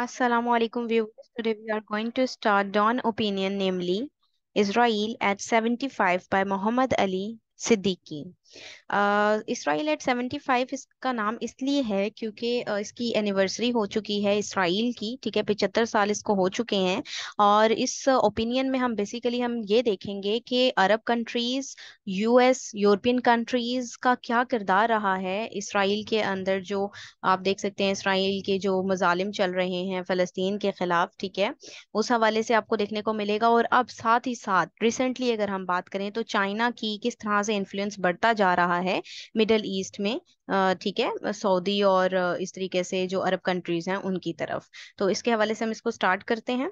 Assalamu alaikum viewers. Today we are going to start Dawn Opinion, namely Israel at 75 by Muhammad Ali Siddiqui. Israel at seventy five इसका नाम इसलिए है क्योंकि uh, इसकी anniversary हो चुकी है इसराइल की ठीक है पिचहत्तर साल इसको हो चुके हैं और इस ओपिनियन uh, में हम बेसिकली हम ये देखेंगे कि Arab countries US European countries का क्या किरदार रहा है इसराइल के अंदर जो आप देख सकते हैं इसराइल के जो मजालिम चल रहे हैं फ़लस्तीन के ख़िलाफ़ ठीक है उस हवाले से आपको देखने को मिलेगा और अब साथ ही साथ रिसेंटली अगर हम बात करें तो चाइना की किस तरह से इन्फ्लुएंस बढ़ता जा रहा है मिडल ईस्ट में ठीक है सऊदी और इस तरीके से जो अरब कंट्रीज हैं उनकी तरफ तो इसके हवाले से हम इसको स्टार्ट करते हैं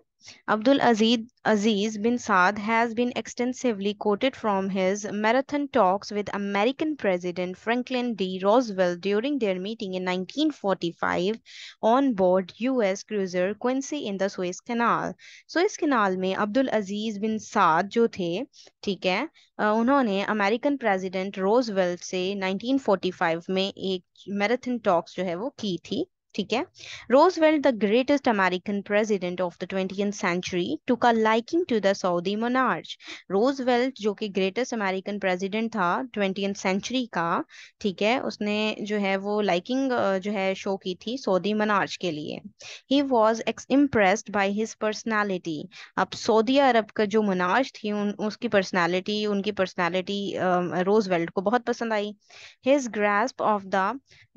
Abdul Aziz, Aziz bin Saad has been extensively quoted from his marathon talks with American President Franklin D. Roosevelt during their meeting in 1945 on board U.S. cruiser Quincy in the Suez Canal. Suez Canal में Abdul Aziz bin Saad जो थे ठीक है उन्होंने American President Roosevelt से 1945 में एक marathon talks जो है वो की थी ठीक है Roosevelt the greatest American president of the twenty century took का liking to the Saudi monarch Roosevelt जो कि ग्रेटेस्ट अमेरिकन प्रेसिडेंट था ट्वेंटी सेंचुरी का ठीक है उसने जो है वो लाइकिंग जो है शो की थी सऊदी मोनार्च के लिए ही was impressed by his personality अब सऊदी अरब का जो मोनार्च थी उन, उसकी पर्सनैलिटी उनकी पर्सनैलिटी रोजवेल्ट को बहुत पसंद आई his grasp of the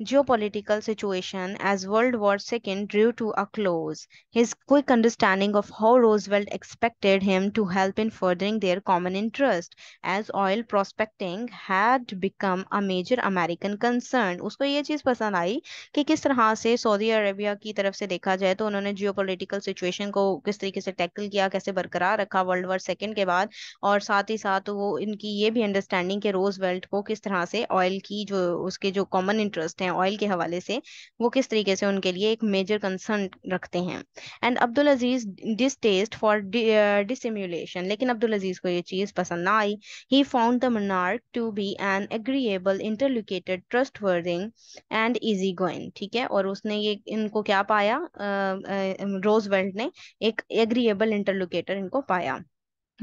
geopolitical situation as World War II drew to a close. His quick understanding of how Roosevelt expected him to help in furthering their common interest as oil prospecting had become a major American concern. उसको ये चीज़ पसंद आई कि किस तरह से Saudi Arabia की तरफ से देखा जाए तो उन्होंने geopolitical situation को किस तरीके से tackle किया कैसे बरकरार रखा World War II के बाद और साथ ही साथ वो इनकी ये भी understanding के Roosevelt को किस तरह से oil की जो उसके जो common interest हैं हैं ऑयल के हवाले से वो किस तरीके से उनके लिए एक मेजर कंसर्न रखते हैं and Abdul Aziz distaste for dissimulation लेकिन अब्दुल अजीज को ये चीज़ पसंद ना आई he found the monarch to be an agreeable interlocutor trustworthy and easy going ठीक है और उसने ये इनको क्या पाया रोजवेल्ट ने एक एग्रीएबल इंटरलुकेटर इनको पाया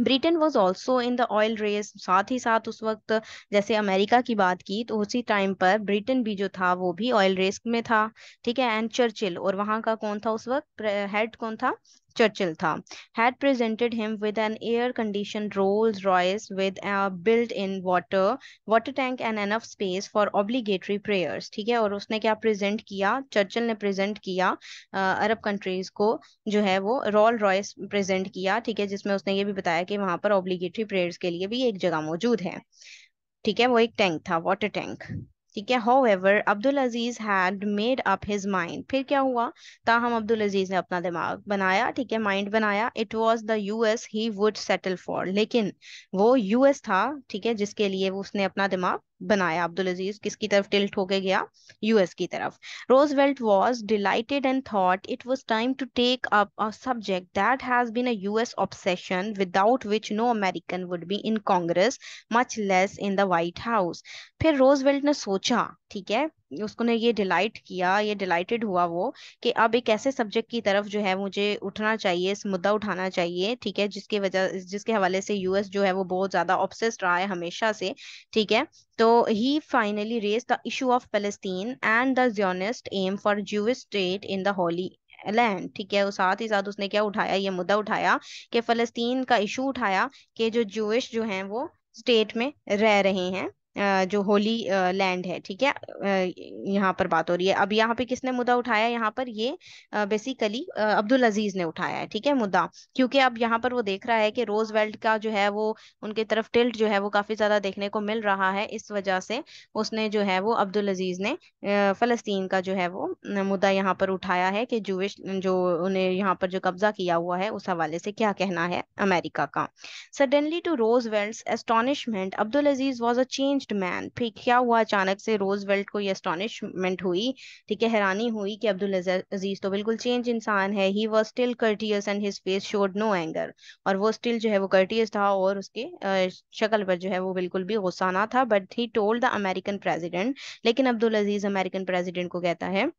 Britain was also in the oil race साथ ही साथ उस वक्त जैसे अमेरिका की बात की तो उसी टाइम पर ब्रिटेन भी जो था वो भी ऑयल रेस में था ठीक है एंड चर्चिल और वहां का कौन था उस वक्त हेड कौन था चर्चिल था had presented him with an air conditioned Rolls Royce with built in water water tank and enough space for obligatory prayers ठीक है और उसने क्या प्रेजेंट किया चर्चिल ने प्रेजेंट किया अरब कंट्रीज को जो है वो रोल रॉयस प्रेजेंट किया ठीक है जिसमें उसने ये भी बताया कि वहां पर ऑब्लिगेटरी प्रेयर्स के लिए भी एक जगह मौजूद है ठीक है वो एक टैंक था वाटर टैंक ठीक है however Abdul Aziz had made up his mind फिर क्या हुआ ताहम अब्दुल अजीज ने अपना दिमाग बनाया ठीक है माइंड बनाया it was the US he would settle for लेकिन वो यूएस था ठीक है जिसके लिए वो उसने अपना दिमाग बनाया अब्दुल अजीज किसकी तरफ टिल्ट होके गया यूएस की तरफ Roosevelt was delighted and thought it was time to take up a subject that has been a US obsession without which no American would be in Congress much less in the White House फिर Roosevelt ने सोचा ठीक है उसको ने ये delight किया ये डिलाइटेड हुआ वो कि अब एक ऐसे सब्जेक्ट की तरफ जो है मुझे उठना चाहिए इस मुद्दा उठाना चाहिए ठीक है जिसके वजह जिसके हवाले से यूएस जो है वो बहुत ज्यादा ऑब्सेस्ड रहा है हमेशा से ठीक है तो he finally raised the issue of Palestine and the Zionist aim for Jews state in the Holy Land ठीक है साथ ही साथ उसने क्या उठाया ये मुद्दा उठाया कि फलस्तीन का इशू उठाया कि जो जूश जो है वो स्टेट में रह रहे हैं जो होली लैंड है ठीक है यहाँ पर बात हो रही है अब यहाँ पे किसने मुद्दा उठाया यहाँ पर ये बेसिकली अब्दुल अजीज ने उठाया है ठीक है मुद्दा क्योंकि अब यहाँ पर वो देख रहा है कि रोज का जो है वो उनके तरफ टिल्ट जो है वो काफी ज्यादा देखने को मिल रहा है इस वजह से उसने जो है वो अब्दुल अजीज ने फलस्तीन का जो है वो मुद्दा यहाँ पर उठाया है कि जूश जो उन्हें यहाँ पर जो कब्जा किया हुआ है उस हवाले से क्या कहना है अमेरिका का suddenly to Roosevelt astonishment Abdul Aziz was a changed astonished man फिर क्या हुआ अचानक से रोजवेल्ट को ये एस्टोनिशमेंट हुई ठीक है हैरानी हुई कि अब्दुल अजीज तो बिल्कुल चेंज इंसान है he was still courteous and his face showed no anger और वो स्टिल जो है वो कर्टियस था और उसके शक्ल पर जो है वो बिल्कुल भी गुस्सा ना था but he told the American president लेकिन अब्दुल अजीज अमेरिकन प्रेजिडेंट को कहता है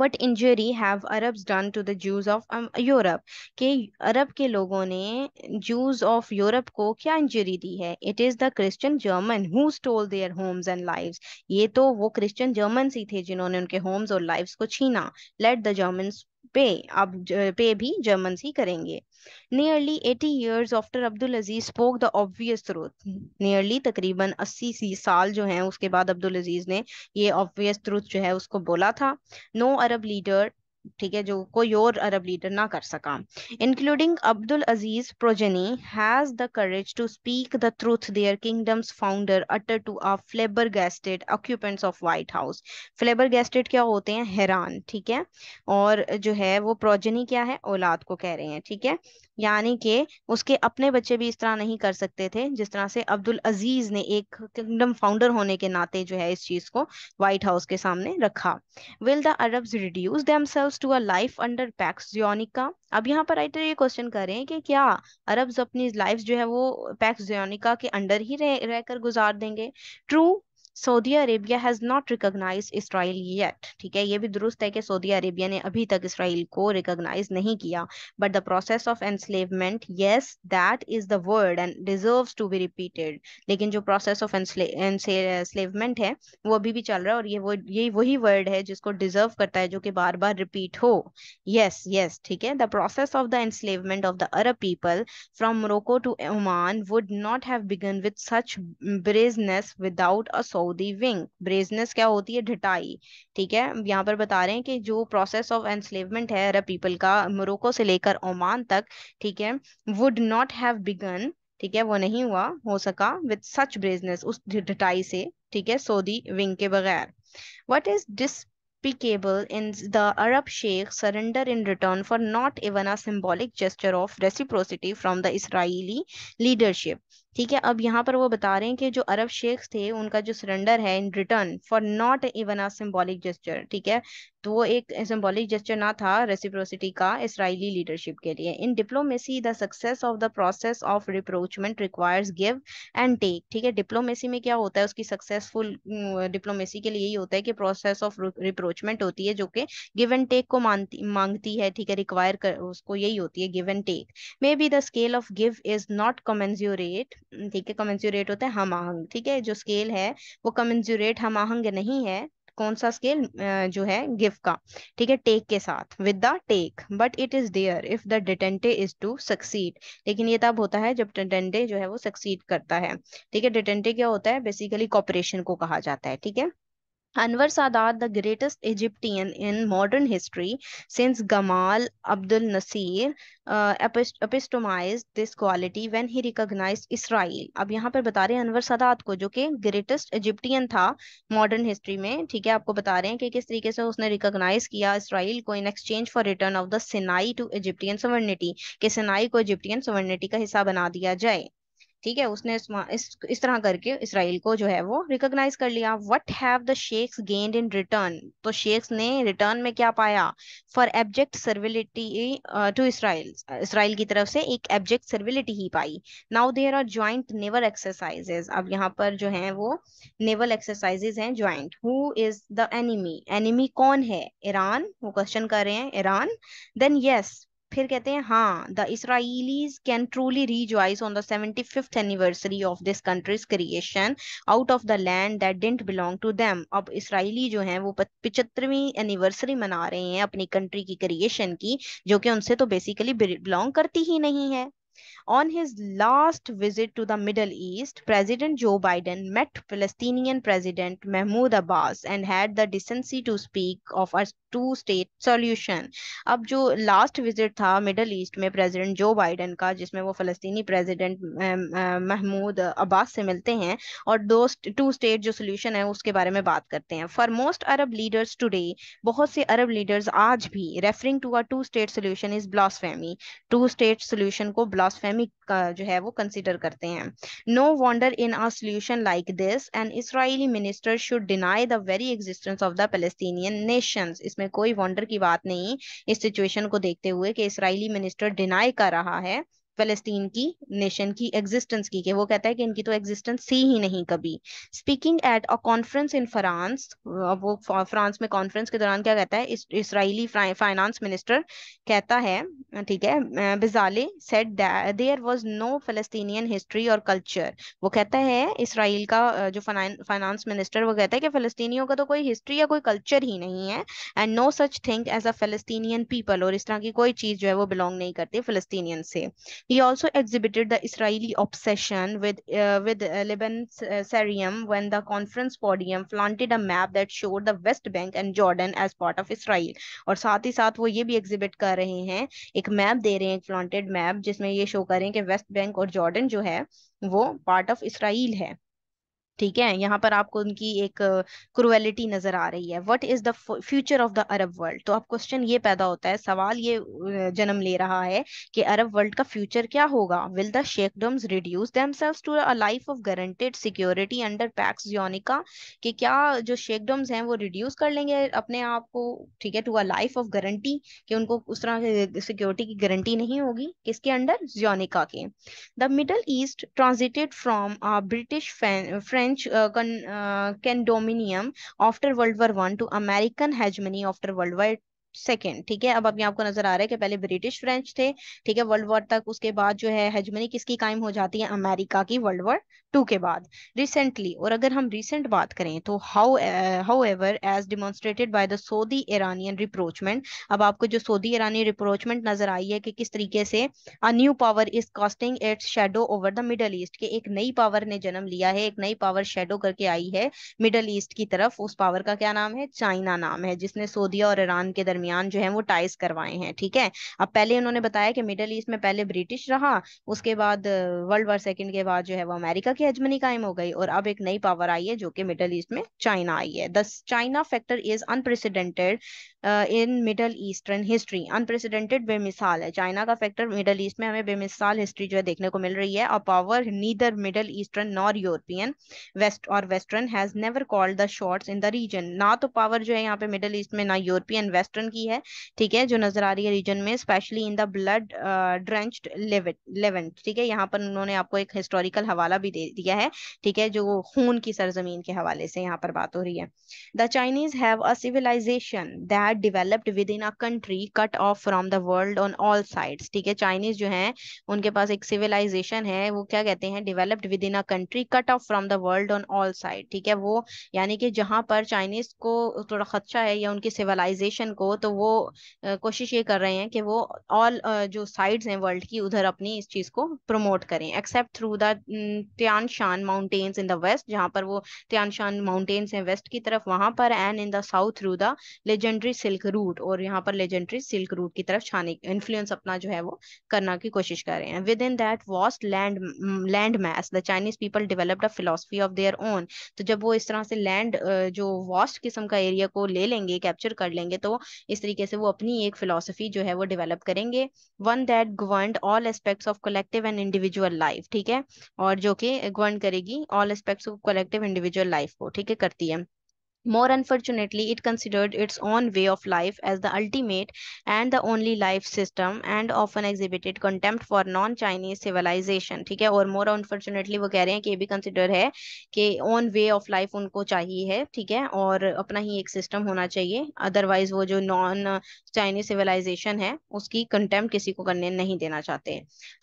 what injury have Arabs done to the Jews of Europe के अरब के लोगों ने जूज ऑफ यूरोप को क्या इंजरी दी है it is the Christian German who stole their homes and lives ये तो वो क्रिश्चियन जर्मन ही थे जिन्होंने उनके होम्स और लाइव्स को छीना लेट द जर्मन पे अब पे भी जर्मन ही करेंगे nearly eighty years after Abdul Aziz spoke the obvious truth nearly तकरीबन अस्सी साल जो है उसके बाद अब्दुल अजीज ने ये ऑब्वियस ट्रूथ जो है उसको बोला था नो अरब लीडर ठीक है जो कोई और अरब लीडर ना कर सका including Abdul Aziz progeny has the courage to speak the truth their kingdom's founder uttered to a flabbergasted occupants of White House flabbergasted क्या होते हैं हैरान ठीक है और जो है वो प्रोजेनी क्या है औलाद को कह रहे हैं ठीक है यानी कि उसके अपने बच्चे भी इस तरह नहीं कर सकते थे जिस तरह से अब्दुल अजीज ने एक किंगडम फाउंडर होने के नाते जो है इस चीज को व्हाइट हाउस के सामने रखा will the Arabs reduce themselves expose to of under Pax Zionica अब यहाँ पर राइटर ये क्वेश्चन हैं कि क्या अरब्स अपनी लाइफ जो है वो पैक्स जोनिका के अंडर ही रह रहकर गुजार देंगे true Saudi Arabia has not recognise Israel yet ठीक है ये भी दुरुस्त है कि सऊदी अरेबिया ने अभी तक इसराइल को रिकोगनाइज नहीं किया but the process of enslavement yes that is the word and deserve to be repeated लेकिन जो प्रोसेस ऑफ एनस्लेवमेंट है वो अभी भी चल रहा है और ये वो ये वही वर्ड है जिसको डिजर्व करता है जो कि बार बार रिपीट हो यस यस ठीक है the process of the enslavement of the Arab people from Morocco to Oman would not have begun with such brazenness without a दी विंग ब्रेजनेस क्या होती है ढिटाई ठीक है यहाँ पर बता रहे हैं कि जो प्रोसेस ऑफ एनस्लेवमेंट है अरब पीपल का मोरक्को से लेकर ओमान तक ठीक है वुड नॉट हैव बिगन ठीक है वो नहीं हुआ हो सका विद सच ब्रेजनेस उस ढिटाई से ठीक है सऊदी विंग के बगैर what is this despicable in the Arab sheikh surrender in return for not even a symbolic gesture of reciprocity from the Israeli leadership. ठीक है अब यहाँ पर वो बता रहे हैं कि जो अरब शेख थे उनका जो सरेंडर है in return for not even a symbolic gesture ठीक है तो वो एक सिम्बॉलिक जेस्टर ना था रेसिप्रोसिटी का इसराइली लीडरशिप के लिए in diplomacy the success of the process of rapprochement requires give and take ठीक है डिप्लोमेसी में क्या होता है उसकी सक्सेसफुल डिप्लोमेसी के लिए यही होता है कि प्रोसेस ऑफ रिप्रोचमेंट होती है जो कि गिव एंड टेक को मानती मांगती है ठीक है रिक्वायर कर उसको यही होती है give and take may be the scale of give is not commensurate ठीक है कमेंसुरेट होता है हम आहंग ठीक है जो स्केल है वो कमेंसुरेट हम आहंग नहीं है कौन सा स्केल जो है गिव का ठीक है टेक के साथ with the take but it is there if the detente is to succeed लेकिन ये तब होता है जब डिटेंटे जो है वो सक्सीड करता है ठीक है डिटेंटे क्या होता है बेसिकली कॉपरेशन को कहा जाता है ठीक है Anwar Sadat, the greatest Egyptian in modern history, since Gamal Abdel Nasser, uh, epistomized this quality when he recognized Israel. अब यहाँ पर बता रहे हैं अनवर सादात को जो कि greatest Egyptian था modern history में ठीक है आपको बता रहे हैं कि किस तरीके से उसने recognize किया इसराइल को in exchange for return of the Sinai to Egyptian sovereignty कि सिनाई को Egyptian sovereignty का हिस्सा बना दिया जाए ठीक है उसने इस, इस, तरह करके इसराइल को जो है वो रिकॉग्नाइज कर लिया what have the sheikhs gained in return तो शेख्स ने रिटर्न में क्या पाया for abject servility to Israel Israel की तरफ से एक एब्जेक्ट सर्विलिटी ही पाई now there are joint naval exercises अब यहाँ पर जो है वो नेवल एक्सरसाइजेज हैं joint who is the enemy enemy कौन है ईरान वो क्वेश्चन कर रहे हैं ईरान देन यस फिर कहते हैं हाँ the Israelis can truly rejoice on the seventy fifth anniversary of this country's creation out of the land that didn't belong to them अब इसराइली जो है वो पिछहत्तरवीं एनिवर्सरी मना रहे हैं अपनी कंट्री की क्रिएशन की जो कि उनसे तो बेसिकली बिलोंग करती ही नहीं है On his last visit to the Middle East, President Joe Biden met Palestinian President Mahmoud Abbas and had the decency to speak of a two state solution अब जो लास्ट विजिट था Middle East में president Joe Biden का जिसमें वो फलस्तीनी president Mahmood Abbas से मिलते हैं और दो टू स्टेट जो सोल्यूशन है उसके बारे में बात करते हैं for most Arab leaders today बहुत से अरब लीडर्स आज भी referring to a two state solution is blasphemy two state solution को ब्लॉसफेमी डायनामिक का जो है वो कंसिडर करते हैं no wonder in our solution like this and Israeli minister should deny the very existence of the Palestinian nation इसमें कोई wander की बात नहीं इस सिचुएशन को देखते हुए कि इसराइली मिनिस्टर डिनाई कर रहा है फलस्तीन की नेशन की एग्जिस्टेंस की के वो कहता है कि इनकी तो एग्जिस्टेंस थी ही नहीं कभी speaking at a conference in France वो फ्रांस में कॉन्फ्रेंस के दौरान क्या कहता है इस, इसराइली फाइनेंस मिनिस्टर कहता है ठीक है Bezalel said there was no Palestinian history और कल्चर वो कहता है इसराइल का जो फाइनेंस मिनिस्टर वो कहता है कि फलस्तीनियों का तो कोई हिस्ट्री या कोई कल्चर ही नहीं है and no such thing as a Palestinian people और इस तरह की कोई चीज जो है वो बिलोंग नहीं करती फलस्तीनियन से He also exhibited the Israeli obsession with, uh, with uh, Lebanon Sarium when the conference podium flaunted a map that showed the West Bank and Jordan as part of Israel. और साथ ही साथ वो ये भी एग्जिबिट कर रहे हैं एक मैप दे रहे हैं एक फ्लॉन्टेड मैप जिसमें ये शो करें कि West Bank और Jordan जो है वो part of Israel है ठीक है यहाँ पर आपको उनकी एक क्रुअलिटी नजर आ रही है what is the future of the Arab world तो अब क्वेश्चन ये पैदा होता है सवाल ये जन्म ले रहा है कि अरब वर्ल्ड का फ्यूचर क्या होगा will the sheikhdoms reduce themselves to a life of guaranteed security under Pax Zionica कि क्या जो शेकडम्स हैं वो रिड्यूस कर लेंगे अपने आप को ठीक है to a life of guarantee कि उनको उस तरह की सिक्योरिटी की गारंटी नहीं होगी किसके अंडर जोनिका के the Middle East transited from British French French uh, con, uh, condominium after World War One to American hegemony after World War second ठीक है अब अभी आपको नजर आ रहा है कि पहले ब्रिटिश फ्रेंच थे ठीक है वर्ल्ड वॉर तक उसके बाद जो है हजमनी किसकी कायम हो जाती है अमेरिका की वर्ल्ड वॉर टू के बाद रिसेंटली और अगर हम रिसेंट बात करें तो how however as demonstrated by the Saudi Iranian rapprochement अब आपको जो सऊदी ईरानी रिप्रोचमेंट नजर आई है कि किस तरीके से a new power is casting its shadow over the Middle East के एक नई पावर ने जन्म लिया है एक नई पावर शेडो करके आई है मिडल ईस्ट की तरफ उस पावर का क्या नाम है चाइना नाम है जिसने सऊदी और ईरान के दरमियान दरमियान जो है वो टाइज करवाए हैं ठीक है अब पहले उन्होंने बताया कि मिडल ईस्ट में पहले ब्रिटिश रहा उसके बाद वर्ल्ड वॉर सेकेंड के बाद जो है वो अमेरिका की हजमनी कायम हो गई और अब एक नई पावर आई है जो कि मिडल ईस्ट में चाइना आई है the China factor is unprecedented in Middle Eastern history unprecedented बेमिसाल है चाइना का फैक्टर मिडल ईस्ट में हमें बेमिसाल हिस्ट्री जो है देखने को मिल रही है a power neither Middle Eastern nor European West और western has never called the shots in the region ना तो पावर जो है यहाँ पे मिडल ईस्ट में ना यूरोपियन वेस्टर्न की है ठीक है जो नजर आ रही है रीजन में especially in the blood drenched Levant ठीक है यहाँ पर उन्होंने आपको एक हिस्टोरिकल हवाला भी दे दिया है ठीक है जो खून की सरजमीन के हवाले से यहाँ पर बात हो रही है the Chinese have a civilisation that developed within a country cut off from the world on all sides ठीक है चाइनीज जो है उनके पास एक सिविलाइजेशन है वो क्या कहते हैं developed within a country cut off from the world on all side ठीक है वो यानी कि जहां पर चाइनीज को थोड़ा खदशा है या उनकी सिविलाइजेशन को तो वो कोशिश ये कर रहे हैं कि वो ऑल जो साइड्स हैं वर्ल्ड की उधर अपनी इस चीज को प्रमोट करें एक्सेप्ट थ्रू द त्यान शान माउंटेन्स इन द वेस्ट जहां पर वो त्यान शान माउंटेन्स हैं वेस्ट की तरफ वहां पर and in the south through the legendary Silk Route और यहाँ पर लेजेंडरी सिल्क रूट की तरफ छाने इन्फ्लुएंस अपना जो है वो करना की कोशिश कर रहे हैं within that vast land land mass the Chinese people developed a philosophy of their own तो जब वो इस तरह से लैंड जो वास्ट किस्म का एरिया को ले लेंगे कैप्चर कर लेंगे तो इस तरीके से वो अपनी एक फिलोसफी जो है वो डिवेलप करेंगे one that govern all aspects of collective and individual life ठीक है और जो कि गवर्न करेगी all aspects of collective individual life को ठीक है करती है More unfortunately, it considered its own way of life as the ultimate and the only life system and often exhibited contempt for non-Chinese civilization. theek hai और more unfortunately wo keh rahe hain ki ये भी consider hai ki own way of life unko chahiye hai theek hai aur apna hi ek system hona chahiye otherwise wo jo non-Chinese civilization hai uski contempt kisi ko karne nahi dena chahte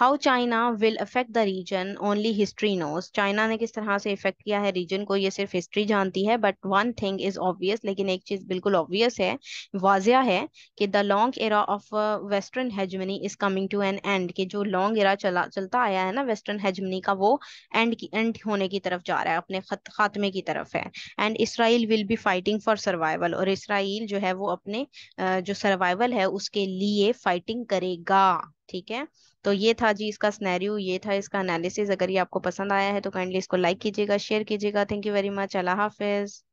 How China will affect the region only history knows. China ne kis tarah se affect kiya hai region ko ye sirf history janti hai but one thing thing is obvious लेकिन एक चीज बिल्कुल obvious है वाजिया है कि the long era of western hegemony is coming to an end कि जो लॉन्ग एरा चला चलता आया है ना वेस्टर्न हेजमनी का वो एंड की एंड होने की तरफ जा रहा है अपने खत, खात्मे की तरफ है and Israel will be fighting for survival और इसराइल जो है वो अपने uh, जो सर्वाइवल है उसके लिए फाइटिंग करेगा ठीक है तो ये था जी इसका स्नैरियो ये था इसका एनालिसिस अगर ये आपको पसंद आया है तो काइंडली इसको लाइक कीजिएगा शेयर कीजिएगा थैंक यू वेरी मच अल्लाह हाफिज़